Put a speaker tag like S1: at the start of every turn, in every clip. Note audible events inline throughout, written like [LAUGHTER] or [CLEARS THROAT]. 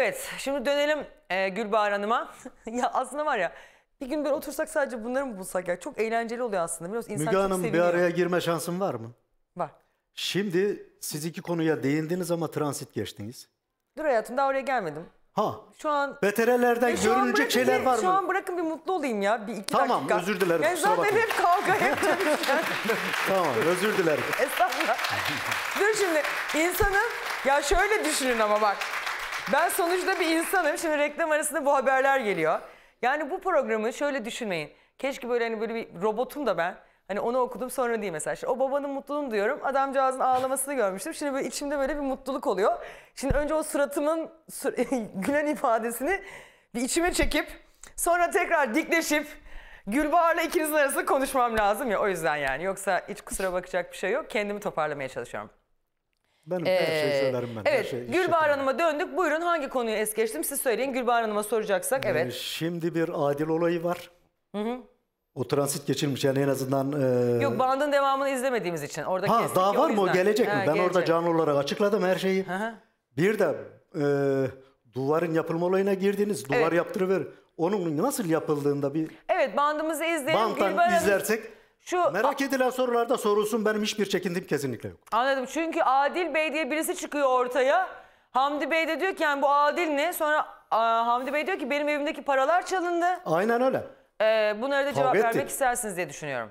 S1: Evet şimdi dönelim e, Gülbahar Hanım'a. [LAUGHS] ya aslında var ya bir gün böyle otursak sadece bunları mı bulsak ya çok eğlenceli oluyor aslında. Biliyorsun, insan Müge çok Hanım seviniyor. bir araya
S2: girme şansım var mı? Var. Şimdi siz iki konuya değindiniz ama transit geçtiniz.
S1: Dur hayatım daha oraya gelmedim. Ha. Şu an Beterelerden E, görünecek şeyler var mı? Şu an bırakın bir mutlu olayım ya. Bir iki Tamam, dakika. özür dilerim, Yani kusura zaten bakma. hep kavga hep
S2: [LAUGHS] Tamam özür dilerim.
S1: Estağfurullah. Dur şimdi insanın ya şöyle düşünün ama bak. Ben sonuçta bir insanım. Şimdi reklam arasında bu haberler geliyor. Yani bu programı şöyle düşünmeyin. Keşke böyle hani böyle bir robotum da ben. Hani onu okudum sonra değil mesela. Şimdi o babanın mutluluğunu diyorum. Adamcağızın ağlamasını görmüştüm. Şimdi böyle içimde böyle bir mutluluk oluyor. Şimdi önce o suratımın [LAUGHS] gülen ifadesini bir içime çekip sonra tekrar dikleşip Gülbahar'la ikinizin arasında konuşmam lazım ya o yüzden yani. Yoksa hiç kusura bakacak bir şey yok. Kendimi toparlamaya çalışıyorum.
S3: Benim ee, her şeyi ee, söylerim ben. Evet, her şey, Gülbahar
S1: Hanım'a döndük. Buyurun hangi konuyu es geçtim? Siz söyleyin Gülbahar Hanım'a soracaksak. Ee, evet.
S2: şimdi bir adil olayı var. Hı hı. O transit geçirmiş yani en azından... E... Yok
S1: bandın devamını izlemediğimiz için. Orada ha daha var mı o gelecek mi? Ha, ben gelecek. orada
S2: canlı olarak açıkladım her şeyi. Hı hı. Bir de e, duvarın yapılma olayına girdiniz. Duvar evet. yaptırıver. Onun nasıl yapıldığında bir...
S1: Evet bandımızı izleyelim. Bandtan Gülbahar izlersek...
S2: Hanım... Şu Merak edilen sorularda sorulsun benim hiçbir çekindim kesinlikle yok.
S1: Anladım. Çünkü Adil Bey diye birisi çıkıyor ortaya. Hamdi Bey de diyor ki yani bu Adil ne? Sonra Hamdi Bey diyor ki benim evimdeki paralar çalındı. Aynen öyle. Ee, bunlara da cevap Kavga vermek istersiniz diye düşünüyorum.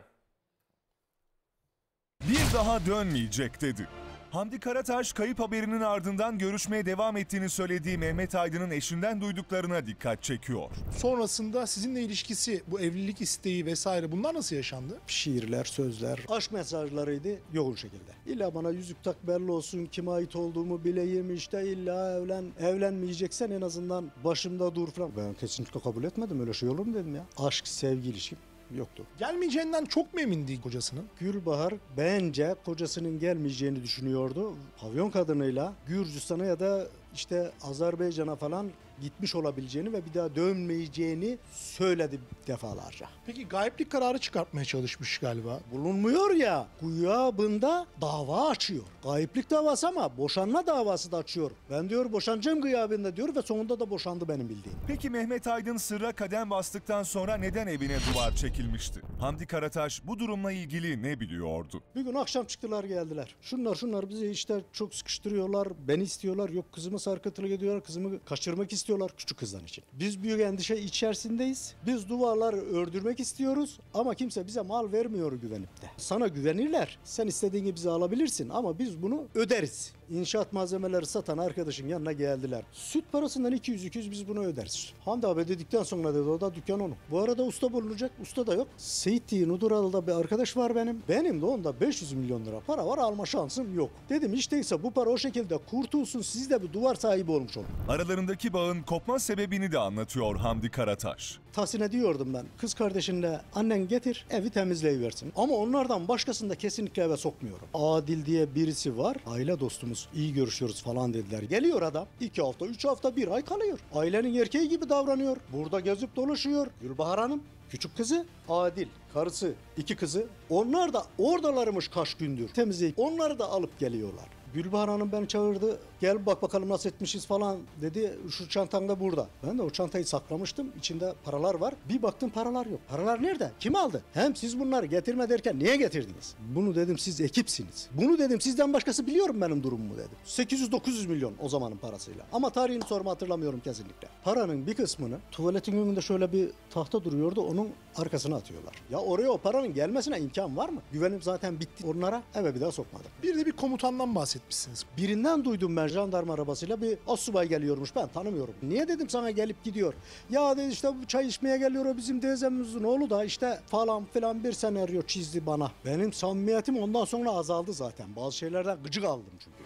S2: Bir daha dönmeyecek
S1: dedi. Hamdi Karataş kayıp haberinin ardından görüşmeye devam ettiğini söylediği Mehmet Aydın'ın eşinden duyduklarına dikkat çekiyor. Sonrasında sizinle ilişkisi bu evlilik
S2: isteği vesaire bunlar nasıl yaşandı? Şiirler, sözler. Aşk mesajlarıydı yoğun şekilde. İlla bana yüzük tak belli olsun kime ait olduğumu bileyim işte illa evlen evlenmeyeceksen en azından başımda dur falan. Ben kesinlikle kabul etmedim öyle şey olur mu dedim ya. Aşk, sevgi ilişki yoktu. Gelmeyeceğinden çok mu emindi kocasının? Gülbahar bence kocasının gelmeyeceğini düşünüyordu. Pavyon kadınıyla Gürcistan'a ya da işte Azerbaycan'a falan gitmiş olabileceğini ve bir daha dönmeyeceğini söyledi defalarca. Peki gayiplik kararı çıkartmaya çalışmış galiba. Bulunmuyor ya gıyabında dava açıyor. Gayiplik davası ama boşanma davası da açıyor. Ben diyor boşanacağım gıyabında diyor ve sonunda da boşandı benim bildiğim.
S1: Peki Mehmet Aydın sırra kadem bastıktan sonra neden evine duvar çekilmişti? Hamdi Karataş bu durumla ilgili ne biliyordu?
S2: Bir gün akşam çıktılar geldiler. Şunlar şunlar bizi işte çok sıkıştırıyorlar. Beni istiyorlar. Yok kızımı sarkıtılı gidiyorlar. Kızımı kaçırmak istiyorlar istiyorlar küçük kızlar için. Biz büyük endişe içerisindeyiz. Biz duvarları ördürmek istiyoruz ama kimse bize mal vermiyor güvenip de. Sana güvenirler. Sen istediğini bize alabilirsin ama biz bunu öderiz inşaat malzemeleri satan arkadaşın yanına geldiler. Süt parasından 200-200 biz bunu öderiz. Hamdi abi dedikten sonra dedi o da dükkan onu. Bu arada usta bulunacak. Usta da yok. Seyitli Nuduralı'da bir arkadaş var benim. Benim de onda 500 milyon lira para var alma şansım yok. Dedim hiç değilse bu para o şekilde kurtulsun siz de bir duvar sahibi olmuş olun.
S1: Aralarındaki bağın kopma sebebini de anlatıyor Hamdi Karataş
S2: tahsin ediyordum ben. Kız kardeşinle annen getir evi temizleyiversin. Ama onlardan başkasını da kesinlikle eve sokmuyorum. Adil diye birisi var. Aile dostumuz iyi görüşüyoruz falan dediler. Geliyor adam. iki hafta, üç hafta, bir ay kalıyor. Ailenin erkeği gibi davranıyor. Burada gezip dolaşıyor. Gülbahar Hanım Küçük kızı Adil, karısı, iki kızı onlar da oradalarmış kaç gündür temizleyip onları da alıp geliyorlar. Gülbahar Hanım beni çağırdı. Gel bak bakalım nasıl etmişiz falan dedi. Şu çantam da burada. Ben de o çantayı saklamıştım. İçinde paralar var. Bir baktım paralar yok. Paralar nerede? Kim aldı? Hem siz bunları getirme derken niye getirdiniz? Bunu dedim siz ekipsiniz. Bunu dedim sizden başkası biliyorum benim durumumu dedim. 800-900 milyon o zamanın parasıyla. Ama tarihini sorma hatırlamıyorum kesinlikle. Paranın bir kısmını tuvaletin önünde şöyle bir tahta duruyordu. Onun arkasına atıyorlar. Ya oraya o paranın gelmesine imkan var mı? Güvenim zaten bitti onlara. Eve bir daha sokmadım. Bir de bir komutandan bahsettim gitmişsiniz. Birinden duydum ben jandarma arabasıyla bir asubay geliyormuş ben tanımıyorum. Niye dedim sana gelip gidiyor. Ya dedi işte bu çay içmeye geliyor o bizim teyzemizin oğlu da işte falan filan bir senaryo çizdi bana. Benim samimiyetim ondan sonra azaldı zaten. Bazı şeylerden gıcık aldım çünkü.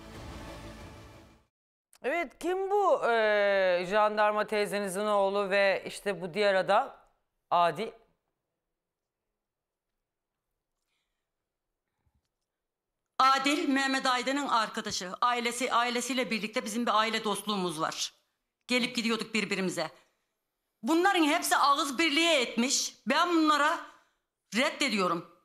S1: Evet kim bu ee, jandarma teyzenizin oğlu ve işte bu diğer adam Adi
S3: Adil Mehmet Aydın'ın arkadaşı. Ailesi ailesiyle birlikte bizim bir aile dostluğumuz var. Gelip gidiyorduk birbirimize. Bunların hepsi ağız birliği etmiş. Ben bunlara reddediyorum.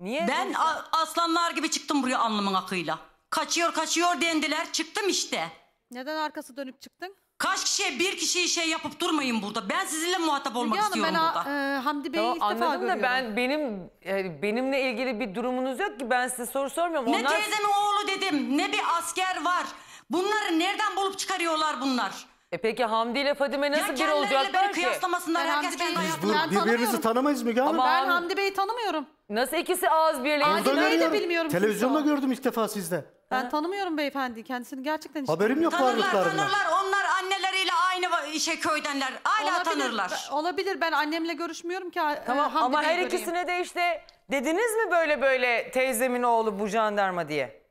S3: Niye? Ben a- aslanlar gibi çıktım buraya anlamın akıyla. Kaçıyor kaçıyor dendiler. Çıktım işte.
S2: Neden arkası
S3: dönüp çıktın? Kaç kişiye bir kişiyi şey yapıp durmayın burada. Ben sizinle muhatap olmak Hanım, istiyorum ben burada. a- e, Hamdi Bey'i ilk Tamam, defa anladım görüyorum. da ben
S1: benim yani benimle ilgili bir durumunuz yok ki ben size soru sormuyorum. Ne Onlar teyzemin oğlu dedim, ne bir
S3: asker var. Bunları nereden bulup çıkarıyorlar bunlar?
S1: E peki Hamdi ile Fadime nasıl bir kendileriyle olacaklar beni ki? kıyaslamasınlar, Ben herkes Hamdi'yi- kendi Biz
S3: hayatını... Ben birbirimizi tanımayız Müge Hanım. Ben Hamdi
S1: Bey'i tanımıyorum. Nasıl ikisi ağız birliği? Adil Burada bilmiyorum. kimse
S2: Televizyonda o. gördüm ilk defa sizde.
S3: Ben tanımıyorum beyefendi Kendisini gerçekten hiç Haberim yok Tanırlar varlıklarından. tanırlar. Onlar anneleriyle aynı işe köydenler. Hala tanırlar. Olabilir. Ben annemle görüşmüyorum ki. E, tamam Hamdi ama Bey'i her göreyim. ikisine de işte
S1: dediniz mi böyle böyle teyzemin oğlu bu jandarma diye?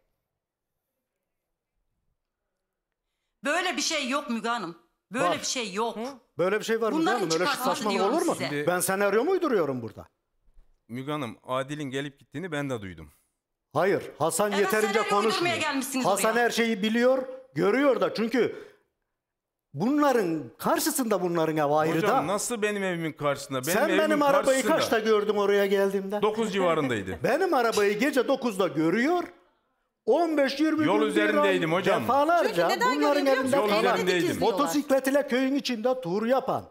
S3: Böyle bir şey yok Müge Hanım. Böyle Var. bir şey yok.
S1: Böyle bir şey var mı Bunların canım? Öyle çıkartması saçmalık olur mu? size. Ben
S2: senaryo mu uyduruyorum burada?
S4: Müge Hanım Adil'in gelip gittiğini ben de duydum.
S2: Hayır Hasan Evet, yeterince konuşmuyor. Hasan buraya. her şeyi biliyor, görüyor da çünkü bunların karşısında bunların ev ayrı Hocam
S4: da. nasıl benim evimin karşısında? Benim Sen benim arabayı karşısında. kaçta
S2: gördün oraya geldiğimde? 9 civarındaydı. [LAUGHS] Benim arabayı gece 9'da görüyor. 15-20 Yol gün bir üzerindeydim hocam. Defalarca neden bunların görüyor biliyor evinde Yol kalan motosiklet ile köyün içinde tur yapan,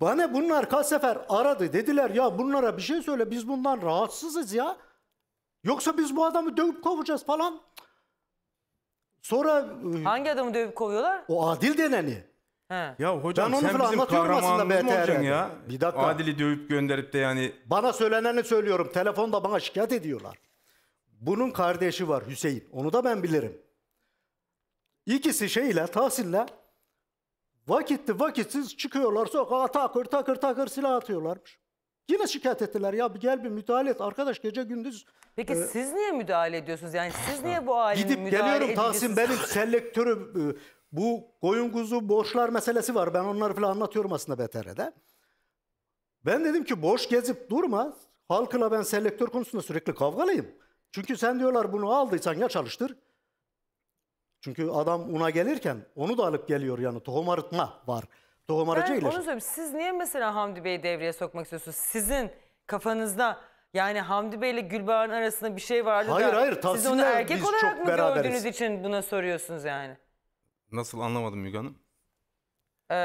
S2: bana bunlar kaç sefer aradı dediler ya bunlara bir şey söyle biz bundan rahatsızız ya. Yoksa biz bu
S1: adamı dövüp kovacağız falan. Sonra ıı, Hangi adamı dövüp kovuyorlar?
S2: o Adil deneni. He. Ya
S1: hocam Ben onu sen bizim kahramanımız mı BTR ya?
S2: Bir dakika. Adil'i dövüp gönderip de yani Bana söyleneni söylüyorum. Telefonda bana şikayet ediyorlar. Bunun kardeşi var Hüseyin. Onu da ben bilirim. İkisi şeyle Tahsin'le Vakitli vakitsiz çıkıyorlar sokağa takır takır takır silah atıyorlarmış. Yine şikayet ettiler ya bir gel bir müdahale et arkadaş gece gündüz. Peki e, siz niye
S1: müdahale ediyorsunuz? Yani siz niye bu halini müdahale ediyorsunuz? Gidip geliyorum Tahsin benim
S2: selektörü e, bu koyun kuzu borçlar meselesi var. Ben onları falan anlatıyorum aslında BTR'de. Ben dedim ki boş gezip durma. Halkla ben selektör konusunda sürekli kavgalıyım. Çünkü sen diyorlar bunu aldıysan ya çalıştır çünkü adam una gelirken onu da alıp geliyor yani tohum arıtma var. Tohum aracı ben ile. Onu
S1: söyleyeyim. Siz niye mesela Hamdi Bey'i devreye sokmak istiyorsunuz? Sizin kafanızda yani Hamdi Bey ile Gülbahar'ın arasında bir şey vardı hayır, da hayır, siz onu erkek olarak mı beraberiz. gördüğünüz için buna soruyorsunuz yani?
S4: Nasıl anlamadım Müge Hanım?
S1: Ee,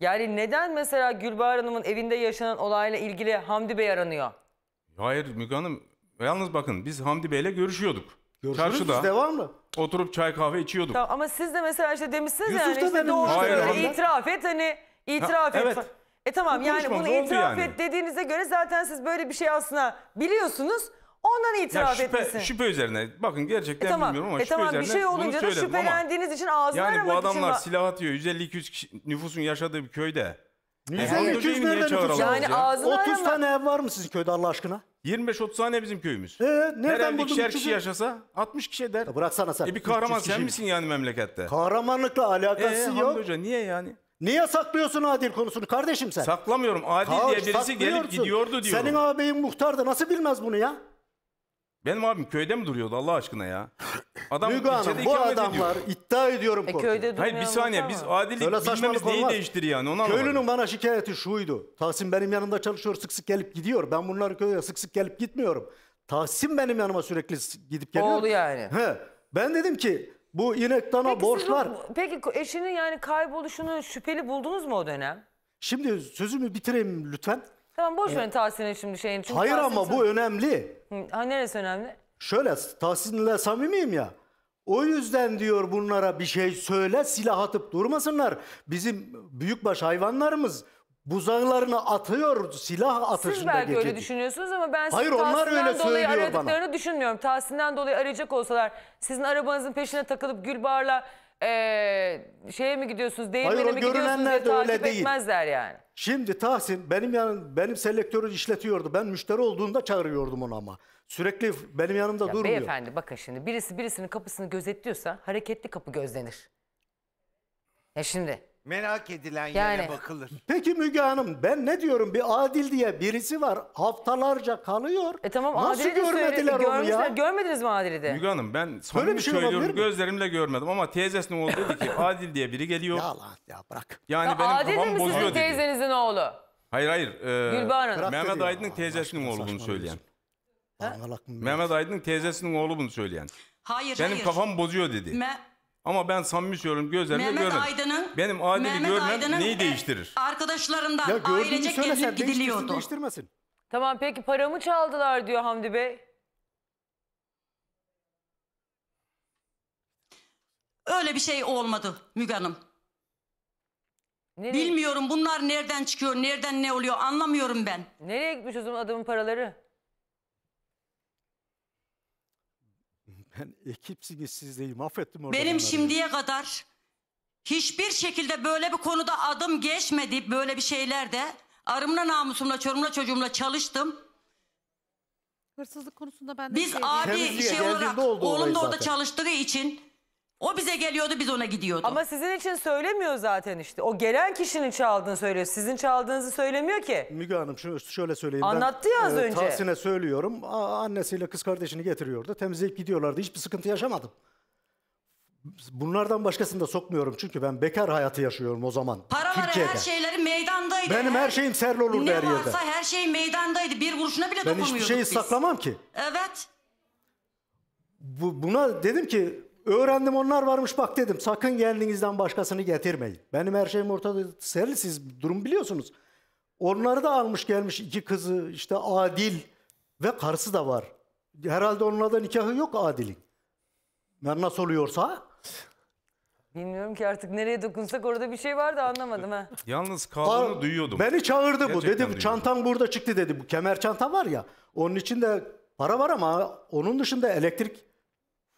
S1: yani neden mesela Gülbahar Hanım'ın evinde yaşanan olayla ilgili Hamdi Bey aranıyor?
S4: Hayır Müge Hanım yalnız bakın biz Hamdi Bey ile görüşüyorduk. Görüşürüz devam mı? Oturup çay kahve içiyorduk. Tamam,
S1: ama siz de mesela işte demişsiniz Yusuf yani işte doğru itiraf et hani itiraf Ha, et. evet. E tamam Bu yani bunu itiraf yani. et dediğinize göre zaten siz böyle bir şey aslında biliyorsunuz ondan itiraf şüphe, etmesin. şüphe
S4: üzerine. Bakın gerçekten E tamam, bilmiyorum ama e şüphe tamam bir şey olunca da söyledim ama.
S1: için ağzını Yani bu aramak için adamlar var. silah
S4: atıyor. 150-200 kişi nüfusun yaşadığı bir köyde.
S1: E, niye 200 Hoca'yı niye 200 nereden nüfus Yani
S4: ya?
S2: ağzını 30 arama. tane ev var mı sizin köyde Allah aşkına? 25-30 tane bizim köyümüz. Ee, nereden Her evde buldun ikişer kişi yaşasa 60 kişi eder. bıraksana sen. E bir kahraman sen kişiyim. misin
S4: yani memlekette?
S2: Kahramanlıkla alakası Eee yok. Hamdi Hoca niye yani? Niye saklıyorsun adil konusunu kardeşim sen? Saklamıyorum. Adil Ka- diye birisi gelip gidiyordu diyorum. Senin ağabeyin muhtardı nasıl bilmez bunu ya?
S4: Benim abim köyde mi duruyordu Allah aşkına ya? Adam Müge Hanım bu adamlar ediyor.
S2: iddia ediyorum. E, köyde Hayır bir saniye biz adillik Böyle bilmemiz neyi olmaz. değiştir yani onu anlamadım. Köylünün bana şikayeti şuydu. Tahsin benim yanımda çalışıyor sık sık gelip gidiyor. Ben bunları köye sık sık gelip gitmiyorum. Tahsin benim yanıma sürekli gidip geliyor. Oldu yani. He. Ben dedim ki bu inek dana peki borçlar.
S1: Siz, peki eşinin yani kayboluşunu şüpheli buldunuz mu o dönem?
S2: Şimdi sözümü bitireyim lütfen.
S1: Tamam boş verin ee, Tahsin'e şimdi şeyin. Çünkü hayır Tahsin ama bu
S2: önemli.
S1: Ha neresi önemli?
S2: Şöyle Tahsin'le samimiyim ya. O yüzden diyor bunlara bir şey söyle silah atıp durmasınlar. Bizim büyükbaş hayvanlarımız buzağlarını atıyor silah atışında Siz belki geçirdi. öyle düşünüyorsunuz
S1: ama ben Hayır, onlar öyle dolayı aradıklarını bana. düşünmüyorum. Tahsinden dolayı arayacak olsalar sizin arabanızın peşine takılıp Gülbahar'la e, şeye mi gidiyorsunuz, Değil Hayır, mi gidiyorsunuz diye takip değil. etmezler yani.
S2: Şimdi Tahsin benim yanım benim selektörü işletiyordu. Ben müşteri olduğunda çağırıyordum onu ama. Sürekli benim yanımda Ya durmuyor.
S1: beyefendi bakın şimdi birisi birisinin kapısını gözetliyorsa hareketli kapı gözlenir. Ya şimdi Merak edilen yere bakılır. Peki
S2: Müge Hanım ben ne diyorum bir Adil diye birisi var haftalarca kalıyor. E tamam Nasıl Adil'i de görmediler söyle- onu ya?
S1: Görmediniz mi Adil'i de? Müge
S4: Hanım ben samimi bir şey olabilir söylüyorum gözlerimle görmedim ama teyzesinin oğlu dedi ki [LAUGHS] Adil diye biri geliyor. Ya Allah ya bırak. yani Ya benim Adil kafam mi bozuyor sizin dedi.
S1: teyzenizin oğlu?
S4: Hayır hayır. e, Gülbahar'ın. Bırak Mehmet dedi Aydın'ın teyzesinin oğlu bunu söyleyen. Mangalak şey. mı? Mehmet Aydın'ın teyzesinin oğlu bunu söyleyen.
S3: Hayır Benim hayır. kafam
S4: bozuyor dedi. Me- ama ben samimi söylüyorum gözlerimle Mehmet
S3: Aydın'ın Benim adili Mehmet görmem neyi e, değiştirir? Arkadaşlarından Ya gördüğünü gezip gidiliyordu.
S1: değiştirmesin. Tamam peki paramı çaldılar diyor Hamdi Bey.
S3: Öyle bir şey olmadı Müge Hanım. Nereye, Bilmiyorum bunlar nereden çıkıyor, nereden ne oluyor anlamıyorum ben. nereye gitmiş o zaman adamın paraları?
S2: Ben ekipsiniz siz değil. Mahvettim orada. Benim şimdiye
S3: kadar hiçbir şekilde böyle bir konuda adım geçmedi. Böyle bir şeylerde arımla namusumla çorumla çocuğumla çalıştım. Hırsızlık konusunda ben de Biz şey abi Temizliğe şey olarak oğlum da orada zaten. çalıştığı için o bize geliyordu biz ona gidiyorduk. Ama sizin için söylemiyor
S1: zaten işte. O gelen kişinin çaldığını söylüyor. Sizin çaldığınızı söylemiyor ki. Müge Hanım
S2: şunu şöyle söyleyeyim. Anlattı ya az ben, önce. Tahsin'e söylüyorum. annesiyle kız kardeşini getiriyordu. Temizleyip gidiyorlardı. Hiçbir sıkıntı yaşamadım. Bunlardan başkasını da sokmuyorum çünkü ben bekar hayatı yaşıyorum o zaman. Paraları Türkiye'de. her
S3: şeyleri meydandaydı. Benim her şeyim
S2: serli olurdu her Ne varsa
S3: her şey meydandaydı. Bir kuruşuna bile Ben dokunmuyorduk hiçbir şeyi biz. saklamam ki. Evet.
S2: Bu, buna dedim ki Öğrendim onlar varmış bak dedim. Sakın geldiğinizden başkasını getirmeyin. Benim her şeyim ortada. Seril siz durum biliyorsunuz. Onları da almış gelmiş iki kızı işte Adil ve karısı da var. Herhalde onunla da nikahı yok Adil'in. Yani nasıl oluyorsa.
S1: Bilmiyorum ki artık nereye dokunsak orada bir şey vardı anlamadım ha. [LAUGHS]
S4: Yalnız kaldığını
S2: duyuyordum. Beni çağırdı Gerçekten bu. Dedi çantam burada çıktı dedi. Bu kemer çanta var ya. Onun içinde para var ama onun dışında elektrik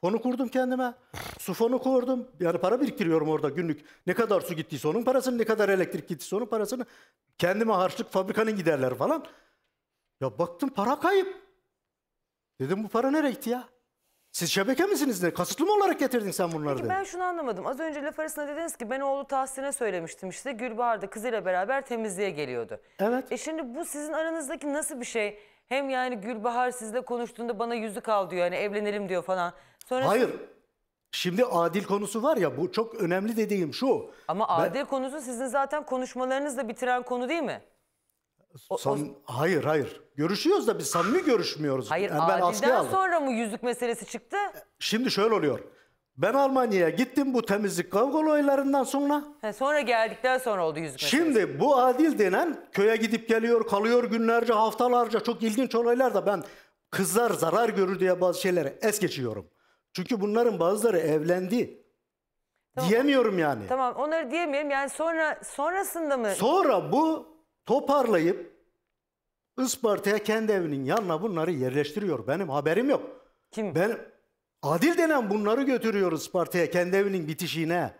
S2: onu kurdum kendime. Su fonu kurdum. Yani para biriktiriyorum orada günlük. Ne kadar su gittiyse onun parasını, ne kadar elektrik gittiyse onun parasını. Kendime harçlık fabrikanın giderleri falan. Ya baktım para kayıp. Dedim bu para nereye gitti ya? Siz şebeke misiniz ne? Kasıtlı mı olarak getirdin sen bunları Peki, ben
S1: şunu anlamadım. Az önce laf arasında dediniz ki ben oğlu Tahsin'e söylemiştim işte. Gülbahar'da kızıyla beraber temizliğe geliyordu. Evet. E şimdi bu sizin aranızdaki nasıl bir şey? Hem yani Gülbahar sizle konuştuğunda bana yüzük al diyor. Yani evlenelim diyor falan. Sonra Hayır.
S2: Şimdi adil konusu var ya bu çok önemli dediğim şu.
S1: Ama adil ben, konusu sizin zaten konuşmalarınızla bitiren konu değil mi? O,
S2: hayır hayır. Görüşüyoruz da biz samimi görüşmüyoruz. Hayır yani ben adilden
S1: sonra mı yüzük meselesi çıktı?
S2: Şimdi şöyle oluyor. Ben Almanya'ya gittim bu temizlik kavga olaylarından
S1: sonra. He, sonra geldikten sonra oldu yüzük
S2: meselesi. Şimdi bu adil denen köye gidip geliyor kalıyor günlerce haftalarca çok ilginç olaylar da ben kızlar zarar görür diye bazı şeylere es geçiyorum. Çünkü bunların bazıları evlendi. Tamam. Diyemiyorum yani.
S1: Tamam onları diyemiyorum. Yani sonra sonrasında mı? Sonra
S2: bu toparlayıp Isparta'ya kendi evinin yanına bunları yerleştiriyor. Benim haberim yok. Kim? Ben Adil denen bunları götürüyor Isparta'ya kendi evinin bitişiğine.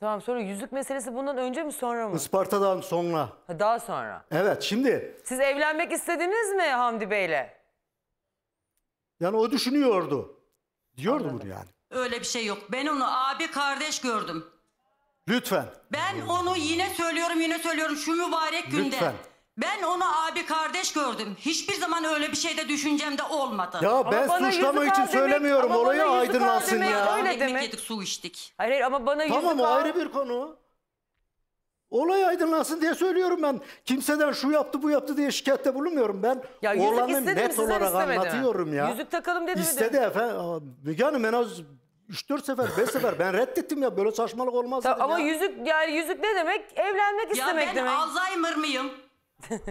S1: Tamam sonra yüzük meselesi bundan önce mi sonra mı?
S2: Isparta'dan sonra.
S1: Ha, daha sonra.
S2: Evet şimdi.
S1: Siz evlenmek istediniz mi Hamdi Bey'le?
S2: Yani o düşünüyordu. Diyordu bunu yani.
S3: Öyle bir şey yok. Ben onu abi kardeş gördüm. Lütfen. Ben onu yine söylüyorum yine söylüyorum şu mübarek günde. Lütfen. Ben onu abi kardeş gördüm. Hiçbir zaman öyle bir şeyde düşüncem olmadı. Ya ben bana suçlama için demek- söylemiyorum. ama Orayı yüzük al aydınlansın demek ya. öyle demek. yedik su içtik. Hayır hayır ama bana yüzük Tamam ayrı bir konu.
S2: Olay aydınlansın diye söylüyorum ben. Kimseden şu yaptı bu yaptı diye şikayette bulunmuyorum ben. Ya yüzük Olanı net olarak anlatıyorum ya. Yüzük
S1: takalım dedi mi? İstedi efendim.
S2: Aa, Müge Hanım en az 3-4 sefer 5 sefer ben reddettim ya böyle saçmalık olmaz Tamam, ama ya. yüzük
S3: yani yüzük ne demek? Evlenmek Ya istemek ben demek. Alzheimer mıyım? [LAUGHS]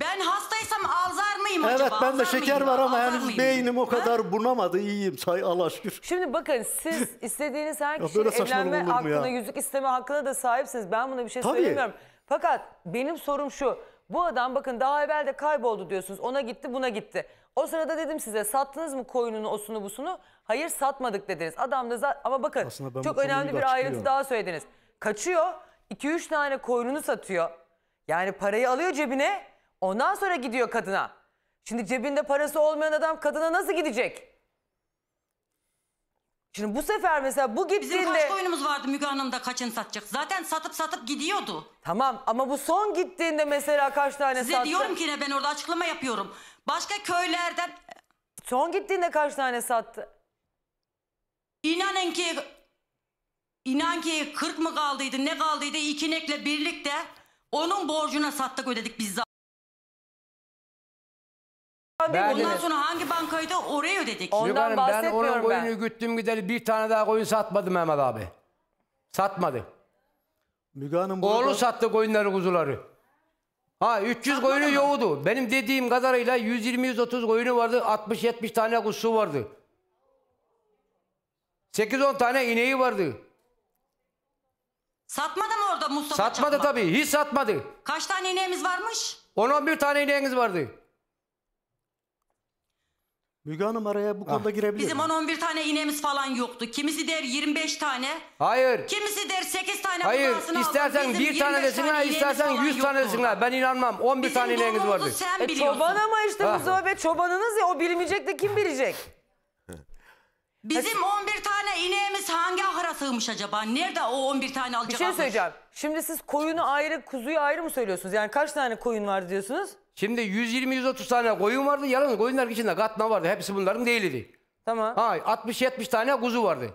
S3: Ben hastaysam azar mıyım evet, acaba? Evet bende şeker var ama yani beynim
S2: o kadar ha? bunamadı. İyiyim say Allah
S1: şükür. Şimdi bakın siz [LAUGHS] istediğiniz her kişinin evlenme hakkına, yüzük isteme hakkına da sahipsiniz. Ben buna bir şey Tabii. söylemiyorum. Fakat benim sorum şu. Bu adam bakın daha evvel de kayboldu diyorsunuz. Ona gitti buna gitti. O sırada dedim size sattınız mı koyununu osunu busunu? Hayır satmadık dediniz. Adam da ama bakın çok önemli bir ayrıntı daha söylediniz. Kaçıyor 2-3 tane koyununu satıyor. Yani parayı alıyor cebine Ondan sonra gidiyor kadına. Şimdi cebinde parası olmayan adam kadına nasıl gidecek?
S3: Şimdi bu sefer mesela bu gittiğinde... Bizim kaç koyunumuz vardı Müge Hanım da kaçını satacak. Zaten satıp satıp gidiyordu.
S1: Tamam ama bu son gittiğinde mesela kaç tane Size sattı? Size diyorum ki ne ben
S3: orada açıklama yapıyorum. Başka köylerden... Son gittiğinde kaç tane sattı? İnanın ki... İnan ki 40 mı kaldıydı ne kaldıydı ikinekle birlikte onun borcuna sattık ödedik biz zaten. Ben Ondan sonra hangi bankaydı oraya ödedik. Ondan Yukarım, ben bahsetmiyorum onun ben. koyunu
S2: güttüm gideli bir tane daha koyun satmadı Mehmet abi. Satmadı. Müge Hanım burada... Oğlu sattı koyunları kuzuları. Ha 300 Satmadı koyunu mı? yoğudu. Benim dediğim kadarıyla 120-130 koyunu vardı. 60-70 tane kuzusu vardı. 8-10 tane ineği vardı.
S3: Satmadı mı orada Mustafa
S2: Satmadı Çakmak? tabii. Hiç satmadı.
S3: Kaç tane ineğimiz varmış?
S2: 10-11 tane ineğimiz vardı. Müge Hanım araya bu ah. konuda girebilir Bizim mi? 10-11
S3: tane iğnemiz falan yoktu. Kimisi der 25 tane. Hayır. Kimisi der 8 tane Hayır. İstersen aldım. bir tane desinler, iğnemiz istersen falan yüz tane
S2: yoktu. desinler. Ben inanmam. 11 Bizim tane ineğiniz vardı. sen
S1: E, çoban ama işte Ha. Ah. Mustafa
S3: Bey çobanınız ya o bilmeyecek de kim bilecek? [LAUGHS] Bizim 11 tane ineğimiz hangi ahıra sığmış acaba? Nerede o 11 tane alacak? Bir şey söyleyeceğim.
S1: Şimdi siz koyunu ayrı, kuzuyu ayrı mı söylüyorsunuz? Yani kaç tane koyun var diyorsunuz? Şimdi
S2: 120-130 tane koyun vardı. Yalnız koyunların içinde katna vardı. Hepsi bunların değildi. Tamam. Ha 60-70 tane kuzu vardı.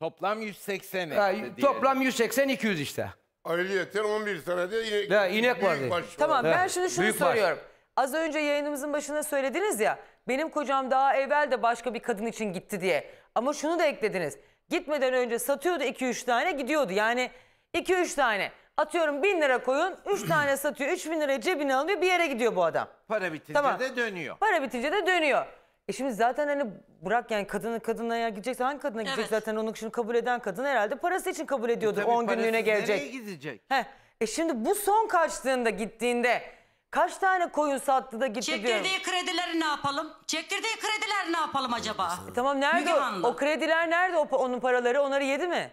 S1: Toplam 180. Ha, toplam
S2: 180-200 işte.
S4: Ayrıyeten 11 tane de inek, ya, inek vardı. Baş tamam var. ben şimdi şunu büyük soruyorum. Baş.
S1: Az önce yayınımızın başına söylediniz ya. Benim kocam daha evvel de başka bir kadın için gitti diye. Ama şunu da eklediniz. Gitmeden önce satıyordu 2-3 tane gidiyordu. Yani 2-3 tane. Atıyorum bin lira koyun. Üç [CLEARS THROAT] tane satıyor. Üç bin lira cebine alıyor. Bir yere gidiyor bu adam. Para bitince Tamam. de dönüyor. Para bitince de dönüyor. E şimdi zaten hani bırak yani kadını kadına ya gidecekse hangi kadına gidecek zaten onu şimdi kabul eden kadın herhalde parası için kabul e ediyordur On günlüğüne gelecek. Nereye gidecek? Heh. E şimdi bu son kaçtığında gittiğinde kaç tane koyun sattı da gitti diyorum. Çektirdiği
S3: kredileri ne yapalım? Çektirdiği kredileri ne yapalım acaba? E tamam nerede o,
S1: o krediler nerede o, onun paraları onları yedi mi?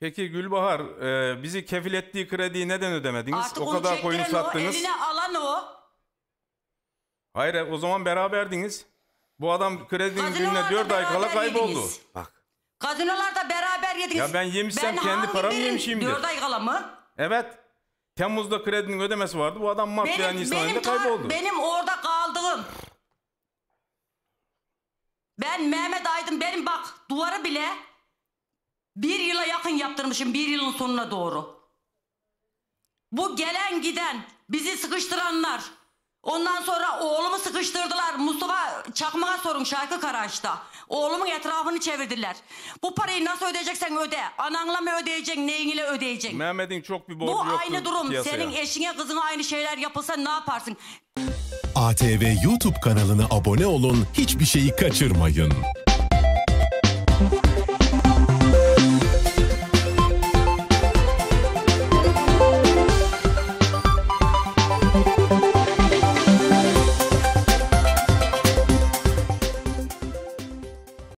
S1: Peki Gülbahar
S4: e, bizi kefil ettiği krediyi neden ödemediniz? Artık o kadar koyun çektiren o, sattınız. eline
S3: alan o.
S4: Hayır o zaman beraberdiniz. Bu adam kredinin gününe Gazinolarda 4 ay kala kayboldu. yediniz. Bak
S3: Gazinolarda beraber yediniz. Ya ben yemişsem kendi hangi paramı birin yemişimdir. Dört ay kala mı?
S4: Evet. Temmuz'da kredinin ödemesi vardı. Bu adam Mart veya Nisan ayında kayboldu.
S3: benim orada kaldığım. Ben Mehmet Aydın benim bak duvarı bile bir yıla yakın yaptırmışım bir yılın sonuna doğru. Bu gelen giden bizi sıkıştıranlar. Ondan sonra oğlumu sıkıştırdılar. Mustafa Çakmak'a sorun Şarkı Karaş'ta. Oğlumun etrafını çevirdiler. Bu parayı nasıl ödeyeceksen öde. Ananla mı ödeyeceksin, neyinle ödeyeceksin? Mehmet'in çok bir borcu Bu yoktu aynı durum. Piyasaya. Senin eşine kızına aynı şeyler yapılsa ne yaparsın?
S2: ATV YouTube kanalına abone olun. Hiçbir şeyi kaçırmayın.